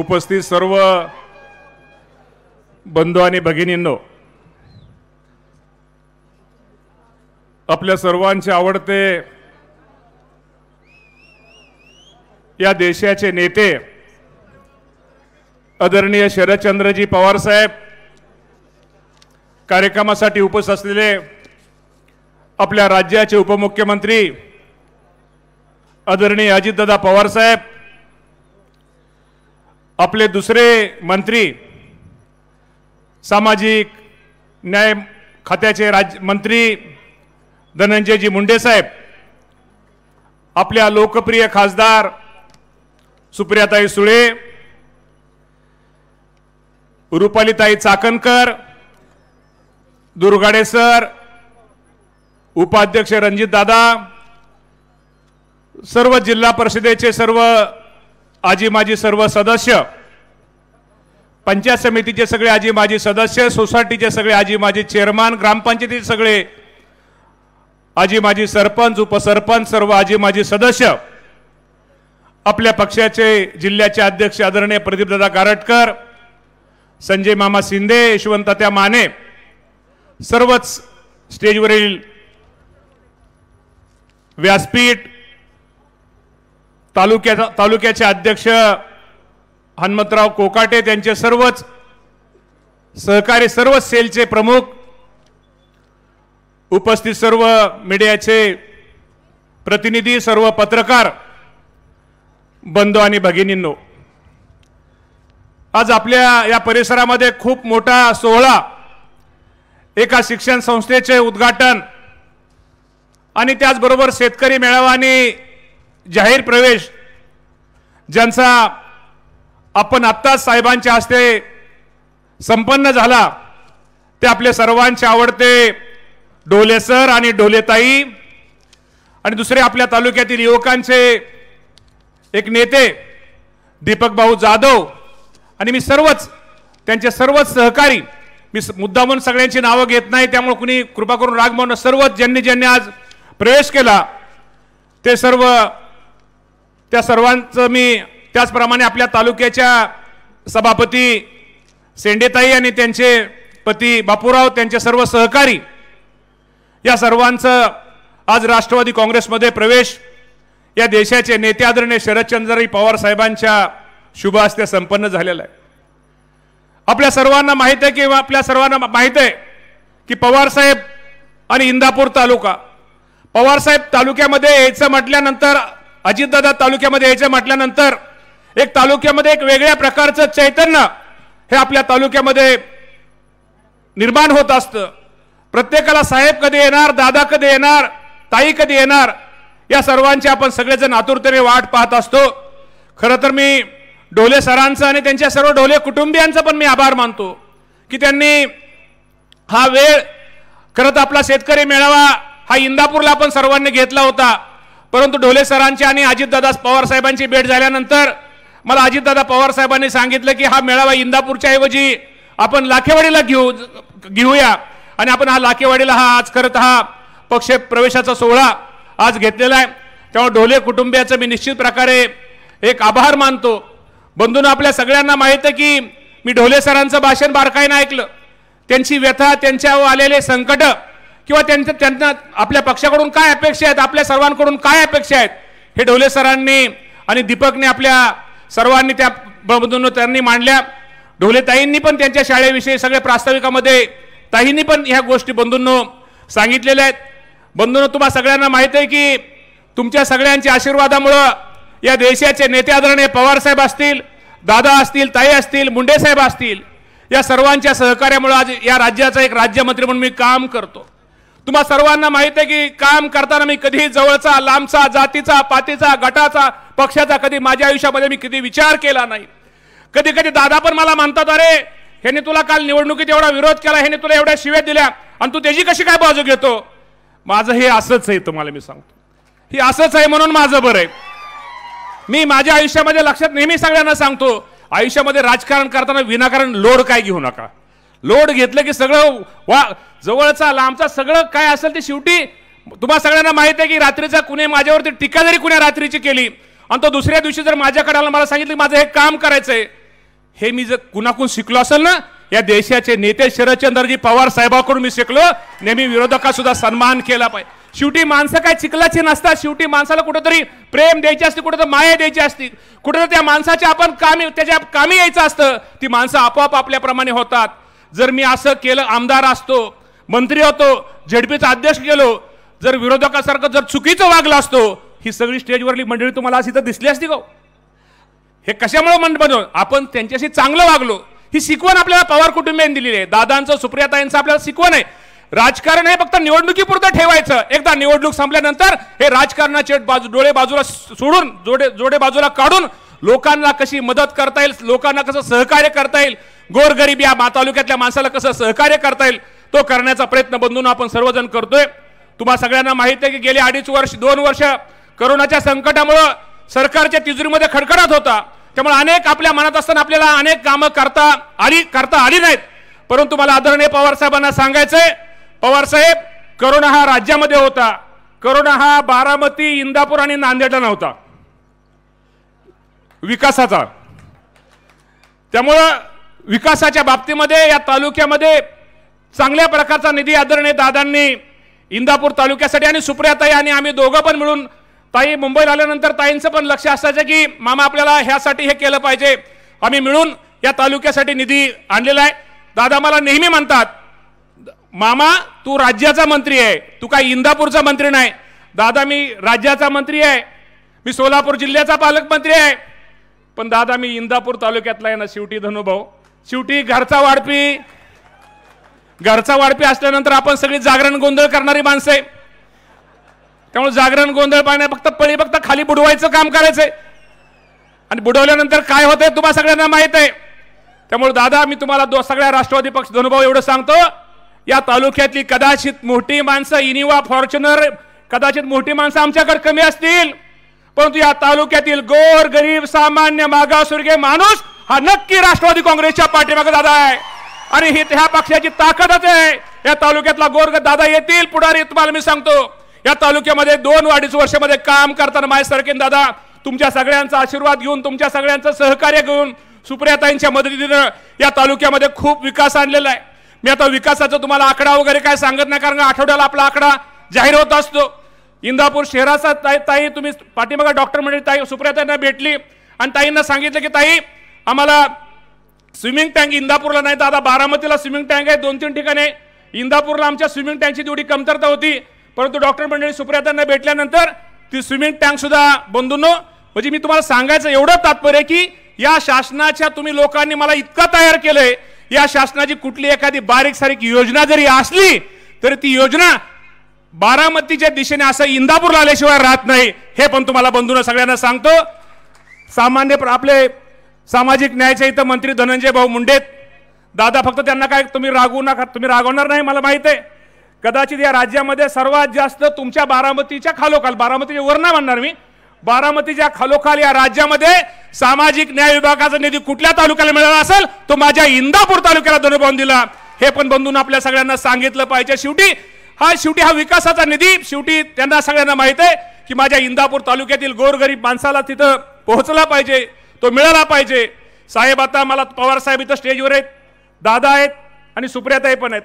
उपस्थित सर्व बंधू आणि भगिनींनो आपल्या सर्वांचे आवडते या देशाचे नेते आदरणीय शरदचंद्रजी पवारसाहेब कार्यक्रमासाठी उपस्थित असलेले आपल्या राज्याचे उपमुख्यमंत्री आदरणीय अजितदादा पवारसाहेब आपले दुसरे मंत्री सामाजिक न्याय खात्याचे मंत्री धनंजयजी मुंडेसाहेब आपल्या लोकप्रिय खासदार सुप्रियाताई सुळे रुपालीताई चाकणकर दुर्गाडे सर उपाध्यक्ष दादा सर्व जिल्हा परिषदेचे सर्व आजी माजी सर्व सदस्य पंचायत समितीचे सगळे आजी माजी सदस्य सोसायटीचे सगळे आजी माजी चेअरमन ग्रामपंचायतीचे सगळे आजी माझी सरपंच उपसरपंच सर्व आजी माजी सदस्य आपल्या पक्षाचे जिल्ह्याचे अध्यक्ष आदरणीय प्रदीपदादा गारटकर संजय मामा शिंदे यशवंतात्या माने सर्वच स्टेजवरील व्यासपीठ तालुक्याचा तालुक्याचे अध्यक्ष हनुमंतराव कोकाटे त्यांचे सर्वच सहकारी सर्व सेलचे प्रमुख उपस्थित सर्व मीडियाचे प्रतिनिधी सर्व पत्रकार बंधू आणि भगिनींनो आज आपल्या या परिसरामध्ये खूप मोठा सोहळा एका शिक्षण संस्थेचे उद्घाटन आणि त्याचबरोबर शेतकरी मेळावा आणि जाहीर प्रवेश ज्यांचा आपण आत्ताच साहेबांच्या हस्ते संपन्न झाला ते आपले सर्वांचे आवडते ढोले सर आणि ढोलेताई आणि दुसरे आपल्या तालुक्यातील युवकांचे एक नेते दीपक भाऊ जाधव आणि मी सर्वच त्यांचे सर्वच सहकारी मी मुद्दा म्हणून सगळ्यांची नावं घेत नाही त्यामुळे कुणी कृपा करून राग म्हणून सर्वच ज्यांनी ज्यांनी आज प्रवेश केला ते सर्व त्या सर्वांचं मी त्याचप्रमाणे आपल्या तालुक्याच्या सभापती सेंडेताई आणि त्यांचे पती बापूराव त्यांचे सर्व सहकारी या सर्वांचं आज राष्ट्रवादी काँग्रेसमध्ये प्रवेश या देशाचे नेते आदरणीय शरदचंद्रजी पवार साहेबांच्या शुभ हस्ते संपन्न झालेलं आहे आपल्या सर्वांना माहीत आहे किंवा आपल्या सर्वांना माहीत आहे की पवारसाहेब आणि इंदापूर तालुका पवारसाहेब तालुक्यामध्ये यायचं म्हटल्यानंतर अजितदादा तालुक्यामध्ये यायचं म्हटल्यानंतर एक तालुक्यामध्ये एक वेगळ्या प्रकारचं चैतन्य हे आपल्या तालुक्यामध्ये निर्माण होत असतं प्रत्येकाला साहेब कधी येणार दादा कधी येणार ताई कधी येणार या सर्वांची आपण सगळेजण आतुरतेने वाट पाहत असतो खरं तर मी डोले सरांचं आणि त्यांच्या सर्व डोले कुटुंबियांचा पण मी आभार मानतो की त्यांनी हा वेळ खरं तर आपला शेतकरी मेळावा हा इंदापूरला आपण सर्वांनी घेतला होता परंतु ढोले सरांची आणि अजितदादा पवार साहेबांची भेट झाल्यानंतर मला अजितदादा पवार साहेबांनी सांगितलं की हा मेळावा इंदापूरच्या ऐवजी आपण लाखेवाडीला घेऊ घेऊया आणि आपण हा लाखेवाडीला हा आज करत हा पक्ष प्रवेशाचा सोहळा आज घेतलेला आहे त्यामुळे ढोले कुटुंबियाचं मी निश्चित प्रकारे एक आभार मानतो बंधून आपल्या सगळ्यांना माहीत आहे की मी ढोले सरांचं भाषण बारकाईनं ऐकलं त्यांची व्यथा त्यांच्यावर आलेले संकट किंवा त्यांचं त्यांना आपल्या पक्षाकडून काय अपेक्षा आहेत आपल्या सर्वांकडून काय अपेक्षा आहेत हे ढोले सरांनी आणि दीपकने आपल्या सर्वांनी त्या त्यांनी मांडल्या ढोले ताईंनी पण त्यांच्या शाळेविषयी सगळ्या प्रास्ताविकामध्ये ताईंनी पण ह्या गोष्टी बंधूंनो सांगितलेल्या आहेत बंधूंनो तुम्हाला सगळ्यांना माहीत आहे की तुमच्या सगळ्यांच्या आशीर्वादामुळं या देशाचे नेते आदरणीय पवारसाहेब असतील दादा असतील ताई असतील मुंडे साहेब असतील या सर्वांच्या सहकार्यामुळे आज या राज्याचा एक राज्यमंत्री म्हणून मी काम करतो तुम्हा सर्वांना माहिती आहे की काम करताना मी कधीही जवळचा लांबचा जातीचा पातीचा गटाचा पक्षाचा कधी माझ्या आयुष्यामध्ये मी कधी विचार केला नाही कधी कधी दादा पण मला म्हणतात अरे ह्यांनी तुला काल निवडणुकीत एवढा विरोध केला ह्याने तुला एवढ्या शिव्या दिल्या आणि तू त्याची कशी काय बाजू घेतो माझं हे असंच आहे तुम्हाला मी सांगतो हे असंच आहे म्हणून माझं बरं आहे मी माझ्या आयुष्यामध्ये लक्षात नेहमी सगळ्यांना सांगतो आयुष्यामध्ये राजकारण करताना विनाकारण लोड काय घेऊ नका लोड घेतलं की सगळं वा जवळचा लांबचा सगळं काय असेल ते शेवटी तुम्हाला सगळ्यांना माहित आहे की रात्रीचा कुणी माझ्यावरती टीका जरी कुण्या रात्रीची केली आणि तो दुसऱ्या दिवशी जर माझ्याकडे आला मला सांगितलं माझं हे काम करायचंय हे मी जर कुणाकून शिकलो असेल ना या देशाचे नेते शरदचंद्रजी पवार साहेबाकडून मी शिकलो नेहमी विरोधका सुद्धा सन्मान केला पाहिजे शेवटी माणसं काय चिखलाची नसतात शेवटी माणसाला कुठंतरी प्रेम द्यायची असते कुठं तर माया द्यायची असते कुठं त्या माणसाच्या आपण कामी त्याच्या कामी यायचं असतं ती माणसं आपोआप आपल्याप्रमाणे होतात जर मी असं केलं आमदार असतो मंत्री होतो झेडपीचा अध्यक्ष गेलो जर विरोधकासारखं जर चुकीचं वागलं असतो ही सगळी स्टेजवरली मंडळी तुम्हाला अशी इथं दिसली असती ग हो? हे कशामुळे मन बनव आपण त्यांच्याशी चांगलं वागलो ही शिकवण आपल्याला पवार कुटुंबियांनी दिलेली आहे दादांचं सुप्रियाताईंचं आपल्याला शिकवण आहे राजकारण हे फक्त निवडणुकीपुरतं ठेवायचं एकदा निवडणूक संपल्यानंतर हे राजकारणाचे बाजू डोळे बाजूला सोडून जोडे जोडे बाजूला काढून लोकांना कशी मदत करता येईल लोकांना कसं सहकार्य करता येईल गोरगरीब या तालुक्यातल्या माणसाला कसं सहकार्य करता येईल तो करण्याचा प्रयत्न बंधून आपण सर्वजण करतोय तुम्हा सगळ्यांना माहिती आहे की गेले अडीच वर्ष दोन वर्ष करोनाच्या संकटामुळं सरकारच्या तिजोरीमध्ये खडखडत होता त्यामुळे अनेक आपल्या मनात असताना आपल्याला अनेक कामं करता आली करता आली नाहीत परंतु मला आदरणीय पवार साहेबांना सांगायचंय पवार साहेब करोना हा राज्यामध्ये होता करोना हा बारामती इंदापूर आणि नांदेडला नव्हता विकासाचा त्यामुळं विकासाच्या बाबतीमध्ये या तालुक्यामध्ये चांगल्या प्रकारचा निधी आदरणीय दादांनी इंदापूर तालुक्यासाठी आणि सुप्रिया ताई आणि आम्ही दोघं पण मिळून ताई मुंबईला आल्यानंतर ताईंचं पण लक्ष असायचं की मामा आपल्याला ह्यासाठी हे केलं पाहिजे आम्ही मिळून या तालुक्यासाठी निधी आणलेला आहे दादा मला नेहमी म्हणतात मामा तू राज्याचा मंत्री आहे तू काय इंदापूरचा मंत्री नाही दादा मी राज्याचा मंत्री आहे मी सोलापूर जिल्ह्याचा पालकमंत्री आहे पण दादा मी इंदापूर तालुक्यातला आहे ना शेवटी धनुभाऊ शेवटी घरचा वाढपी घरचा वाढपी असल्यानंतर आपण सगळी जागरण गोंधळ करणारी माणसं आहे त्यामुळे जागरण गोंधळ पाहण्या फक्त पळी फक्त खाली बुडवायचं काम करायचंय आणि बुडवल्यानंतर काय होतंय तुम्हाला सगळ्यांना माहित आहे त्यामुळे दादा मी तुम्हाला दो सगळ्या राष्ट्रवादी पक्ष धनुभाऊ एवढं सांगतो या तालुक्यातली कदाचित मोठी माणसं इनिवा फॉर्च्युनर कदाचित मोठी माणसं आमच्याकडे कमी असतील परंतु या तालुक्यातील गोर गरीब सामान्य मागासवर्गीय माणूस हा नक्की राष्ट्रवादी काँग्रेसच्या पाठीमागे दादा आहे आणि ही ह्या पक्षाची ताकदच आहे या तालुक्यातला गोरग दादा येतील पुढारी तुम्हाला मी सांगतो या तालुक्यामध्ये दोन अडीच वर्षामध्ये काम करताना माय सरकीन दादा तुमच्या सगळ्यांचा आशीर्वाद घेऊन तुमच्या सगळ्यांचं सहकार्य घेऊन सुप्रियाताईंच्या मदतीनं या तालुक्यामध्ये खूप विकास आणलेला आहे मी आता विकासाचा तुम्हाला आकडा वगैरे काय सांगत नाही कारण आठवड्याला आपला आकडा जाहीर होत असतो इंदापूर शहराचा ताई ताई तुम्ही पाठीमागा डॉक्टर म्हणजे ताई सुप्रियाताईंना भेटली आणि ताईंना सांगितलं की ताई आम्हाला स्विमिंग टँक इंदापूरला नाही तर आता बारामतीला स्विमिंग टँक आहे दोन तीन ठिकाणी इंदापूरला आमच्या स्विमिंग टँकची तेवढी कमतरता होती परंतु डॉक्टर मंडळी सुप्रियातांना भेटल्यानंतर ती स्विमिंग टँकसुद्धा बंधून म्हणजे मी तुम्हाला सांगायचं एवढं तात्पर्य की या शासनाच्या तुम्ही लोकांनी मला इतका तयार केलंय या शासनाची कुठली एखादी बारीक सारीक योजना जरी असली तरी ती योजना बारामतीच्या दिशेने असं इंदापूरला आल्याशिवाय राहत नाही हे पण तुम्हाला बंधून सगळ्यांना सांगतो सामान्य आपले सामाजिक न्यायाच्या इथं मंत्री धनंजय भाऊ मुंडेत दादा फक्त त्यांना काय तुम्ही रागवू नका तुम्ही रागवणार नाही मला माहित आहे कदाचित या राज्यामध्ये सर्वात जास्त तुमच्या बारामतीच्या खालोखाल बारामतीचे वर मानणार म्हणणार मी बारामतीच्या खालोखाल या राज्यामध्ये सामाजिक न्याय विभागाचा निधी कुठल्या तालुक्याला मिळाला असेल तो माझ्या इंदापूर तालुक्याला धनुभावून दिला हे पण बंधून आपल्या सगळ्यांना सांगितलं पाहिजे शेवटी हा शेवटी हा विकासाचा निधी शेवटी त्यांना सगळ्यांना माहित आहे की माझ्या इंदापूर तालुक्यातील गोरगरीब माणसाला तिथं पोहोचला पाहिजे तो मिळाला पाहिजे साहेब आता मला पवार साहेब इथं स्टेजवर आहेत दादा आहेत आणि सुप्रियाताई पण आहेत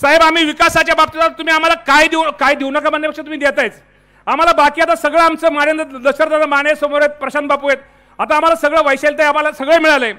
साहेब आम्ही विकासाच्या बाबतीत तुम्ही आम्हाला काय देऊ काय देऊ नका म्हणण्यापेक्षा तुम्ही देताय आम्हाला बाकी आता सगळं आमचं मानेंद्र दशरथ माने समोर आहेत प्रशांत बापू आहेत आता आम्हाला सगळं ते आम्हाला सगळं मिळालंय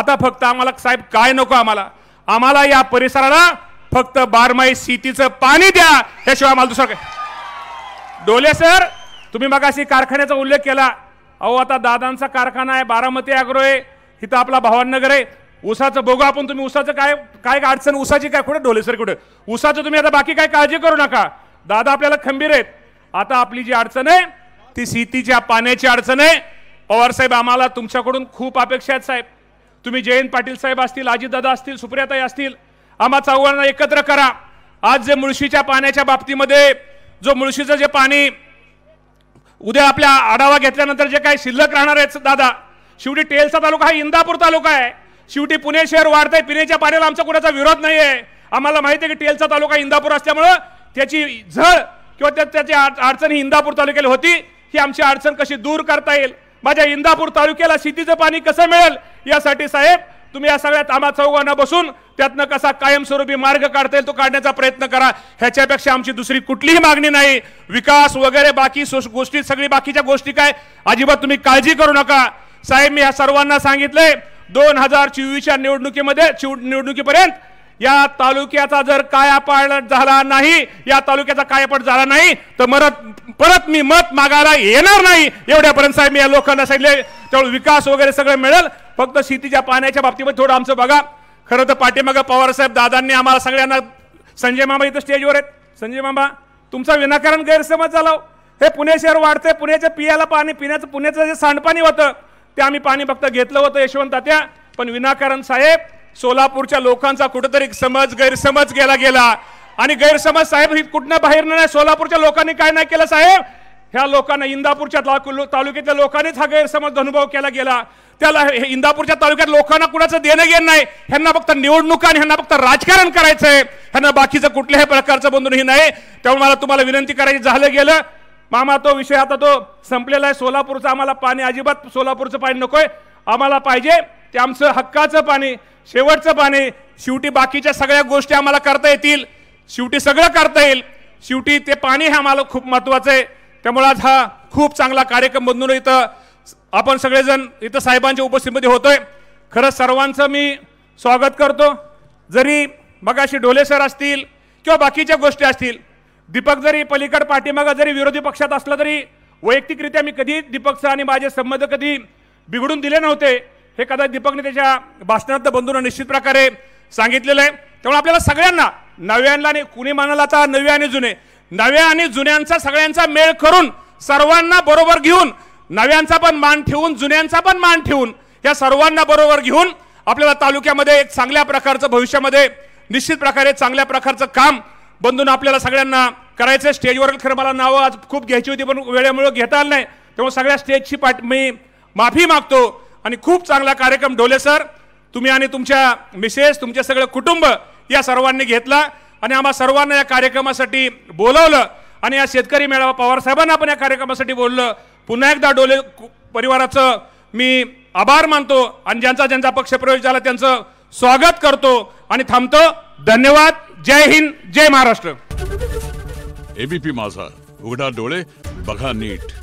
आता फक्त आम्हाला साहेब काय नको आम्हाला आम्हाला या परिसराला फक्त बारमाई सीतीचं पाणी द्या त्याशिवाय आम्हाला दुसरं काय डोले सर तुम्ही मग कारखान्याचा उल्लेख केला अहो आता दादांचा कारखाना आहे बारामती अॅग्रो आहे इथं आपला भावानगर आहे उसाचं बघू आपण तुम्ही उसाचं काय काय अडचण उसाची काय कुठे ढोले सर कुठे उसाचं तुम्ही आता बाकी काय काळजी करू नका दादा आपल्याला खंबीर आहेत आता आपली जी अडचण आहे ती सीतीच्या पाण्याची अडचण आहे पवार साहेब आम्हाला तुमच्याकडून खूप अपेक्षा आहेत साहेब तुम्ही जयंत पाटील साहेब असतील अजितदादा असतील सुप्रियाताई असतील आम्हा चौघांना एकत्र करा आज जे मुळशीच्या पाण्याच्या बाबतीमध्ये जो मुळशीचं जे पाणी उद्या आपल्या आढावा घेतल्यानंतर जे काही शिल्लक राहणार आहेत दादा शेवटी टेलचा तालुका हा इंदापूर तालुका आहे शिवटी पुणे शहर वाढतंय पिण्याच्या पाण्याला आमचा कुणाचा विरोध नाही आहे आम्हाला माहिती आहे की टेलचा तालुका इंदापूर असल्यामुळं त्याची झळ किंवा त्याची अडचण ही इंदापूर तालुक्याला होती ही आमची अडचण कशी दूर करता येईल माझ्या इंदापूर तालुक्याला शेतीचं पाणी कसं मिळेल यासाठी साहेब तुम्ही या सगळ्या तामा चौघांना बसून त्यातनं कसा कायमस्वरूपी मार्ग काढता येईल तो काढण्याचा प्रयत्न करा ह्याच्यापेक्षा आमची दुसरी कुठलीही मागणी नाही विकास वगैरे बाकी गोष्टी सगळी बाकीच्या गोष्टी काय अजिबात तुम्ही काळजी करू नका साहेब मी ह्या सर्वांना सांगितलंय दोन हजार चोवीसच्या निवडणुकीमध्ये निवडणुकीपर्यंत या तालुक्याचा जर कायापालट झाला नाही या तालुक्याचा कायापाट झाला नाही तर मरत परत मी मत मागायला येणार नाही एवढ्यापर्यंत साहेब मी या लोकांना सांगितले त्यामुळे विकास वगैरे सगळं मिळेल फक्त शेतीच्या पाण्याच्या बाबतीमध्ये थोडं आमचं बघा खरं तर पाठीमागं पवारसाहेब दादांनी आम्हाला सगळ्यांना संजय मामा इथं स्टेजवर आहेत संजय मामा तुमचा विनाकारण गैरसमज झाला हो. हे पुणे शहर वाढतंय पुण्याच्या पियाला पाणी पिण्याचं पुण्याचं जे सांडपाणी होतं ते आम्ही पाणी फक्त घेतलं होतं यशवंत त्या पण विनाकारण साहेब सोलापूरच्या लोकांचा कुठंतरी समज गैरसमज गेला गेला आणि गैरसमज साहेब ही कुठनं बाहेर नाही सोलापूरच्या लोकांनी काय नाही केलं साहेब ह्या लोकांना इंदापूरच्या तालुक्यातल्या लोकांनीच हा गैरसमज अनुभव केला गेला त्याला हे इंदापूरच्या तालुक्यात लोकांना कुणाचं देणं घेणं नाही ह्यांना फक्त निवडणुका आणि ह्यांना फक्त राजकारण करायचं आहे ह्यांना बाकीचं कुठल्याही प्रकारचं बंधूनही नाही त्यामुळे मला तुम्हाला विनंती करायची झालं गेलं मामा तो विषय आता तो संपलेला आहे सोलापूरचं आम्हाला पाणी अजिबात सोलापूरचं पाणी नकोय आम्हाला पाहिजे ते आमचं हक्काचं पाणी शेवटचं पाणी शेवटी बाकीच्या सगळ्या गोष्टी आम्हाला करता येतील शेवटी सगळं करता येईल शेवटी ते पाणी हे आम्हाला खूप महत्त्वाचं आहे त्यामुळे आज हा खूप चांगला कार्यक्रम बनून इथं आपण सगळेजण इथं साहेबांच्या उपस्थितीमध्ये होतोय खरंच सर्वांचं मी स्वागत करतो जरी मगाशी डोले सर असतील किंवा बाकीच्या गोष्टी असतील दीपक जरी पलीकड पाठीमागा जरी विरोधी पक्षात असला तरी वैयक्तिकरित्या मी कधी दीपकचं आणि माझे संबंध कधी बिघडून दिले नव्हते हे कदाचित दीपकने त्याच्या भाषणात बंधून निश्चित प्रकारे सांगितलेलं आहे त्यामुळे आपल्याला सगळ्यांना नव्यांना आणि कुणी मानाला आता नवे आणि जुने नव्या आणि जुन्यांचा सगळ्यांचा मेळ करून सर्वांना बरोबर घेऊन नव्यांचा पण मान ठेवून जुन्यांचा पण मान ठेवून या सर्वांना बरोबर घेऊन आपल्याला तालुक्यामध्ये एक चांगल्या प्रकारचं भविष्यामध्ये निश्चित प्रकारे चांगल्या प्रकारचं काम बंधून आपल्याला सगळ्यांना करायचं स्टेजवर खरं मला नावं आज खूप घ्यायची होती पण वेळेमुळे घेता आलं नाही तेव्हा सगळ्या स्टेजची पाठ मी माफी मागतो आणि खूप चांगला कार्यक्रम ढोले सर तुम्ही आणि तुमच्या मिसेस तुमचे सगळं कुटुंब या सर्वांनी घेतला आणि आम्हा सर्वांना या कार्यक्रमासाठी बोलवलं आणि या शेतकरी मेळावा पवारसाहेबांना आपण या कार्यक्रमासाठी बोललं पुन्हा एकदा डोले परिवाराचं मी आभार मानतो आणि ज्यांचा ज्यांचा पक्षप्रवेश झाला त्यांचं स्वागत करतो आणि थांबतो धन्यवाद जय हिंद जय महाराष्ट्र एबीपी माझा उघडा डोळे बघा नीट